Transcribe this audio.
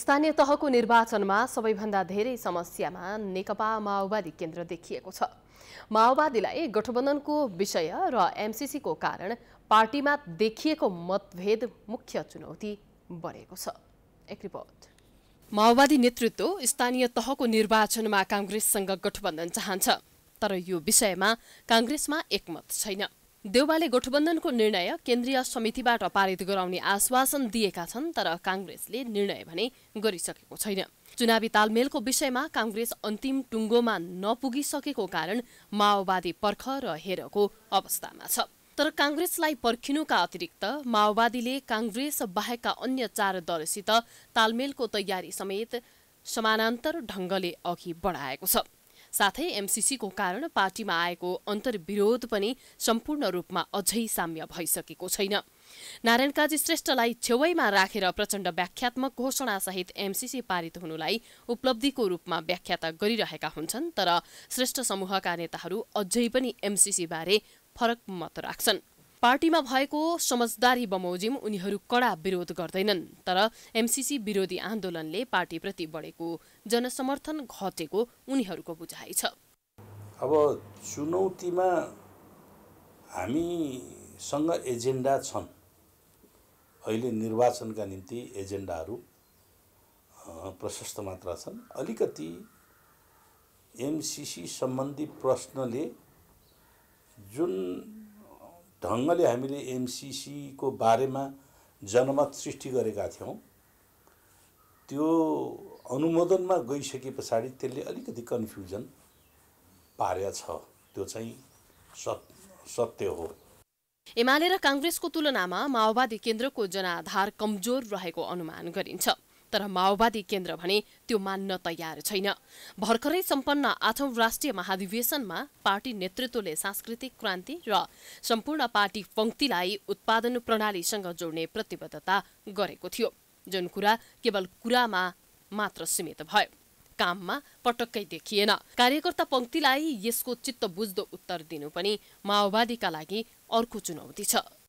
स्थानीय तहको निर्वाचनमा सबैभन्दा धेरै समस्यामा नेकपा माओवादी केन्द्र देखिएको छ माओवादीलाई गठबन्धनको विषय र एमसिसीको कारण पार्टीमा देखिएको मतभेद मुख्य चुनौती बनेको छ एक रिपोर्ट माओवादी नेतृत्व स्थानीय तहको निर्वाचनमा काङ्ग्रेससँग गठबन्धन चाहन्छ तर यो विषयमा काङ्ग्रेसमा एकमत छैन देउबाले गठबन्धनको निर्णय केन्द्रीय समितिबाट पारित गराउने आश्वासन दिएका छन् तर काङ्ग्रेसले निर्णय भने गरिसकेको छैन चुनावी तालमेलको विषयमा काङ्ग्रेस अन्तिम टुङ्गोमा नपुगिसकेको कारण माओवादी पर्ख र हेरको अवस्थामा छ तर काङ्ग्रेसलाई पर्खिनुका अतिरिक्त माओवादीले काङ्ग्रेस बाहेकका अन्य चार दलसित तालमेलको तयारी समेत समानान्तर ढङ्गले अघि बढाएको छ साथै एमसिसीको कारण पार्टीमा आएको अन्तर्विरोध पनि सम्पूर्ण रूपमा अझै साम्य भइसकेको छैन नारायण काजी श्रेष्ठलाई छेउमा राखेर प्रचण्ड व्याख्यात्मक घोषणासहित एमसिसी पारित हुनुलाई उपलब्धिको रूपमा व्याख्याता गरिरहेका हुन्छन् तर श्रेष्ठ समूहका नेताहरू अझै पनि एमसिसीबारे फरक मत राख्छन् पार्टीमा भएको समझदारी बमोजिम उनीहरू कडा विरोध गर्दैनन् तर एमसिसी विरोधी आन्दोलनले पार्टीप्रति बढेको जनसमर्थन घटेको उनीहरूको बुझाइ छ अब चुनौतीमा हामीसँग एजेन्डा छन् अहिले निर्वाचनका निम्ति एजेन्डाहरू प्रशस्त मात्रा छन् अलिकति एमसिसी सम्बन्धी प्रश्नले जुन ढङ्गले हामीले एमसिसीको बारेमा जनमत सृष्टि गरेका थियौँ त्यो अनुमोदनमा गइसके पछाडि त्यसले अलिकति कन्फ्युजन पारेको छ त्यो चाहिँ सत् सत्य हो एमाले र काङ्ग्रेसको तुलनामा माओवादी केन्द्रको जनाधार कमजोर रहेको अनुमान गरिन्छ तर माओवादी केन्द्र भने त्यो मान्न तयार छैन भर्खरै सम्पन्न आठौं राष्ट्रिय महाधिवेशनमा पार्टी नेतृत्वले सांस्कृतिक क्रान्ति र सम्पूर्ण पार्टी पंक्तिलाई उत्पादन प्रणालीसँग जोड्ने प्रतिबद्धता गरेको थियो जुन कुरा केवल कुरामा मात्र सीमित भयो काममा पटक्कै देखिएन कार्यकर्ता पंक्तिलाई यसको चित्त बुझ्दो उत्तर दिनु पनि माओवादीका लागि अर्को चुनौती छ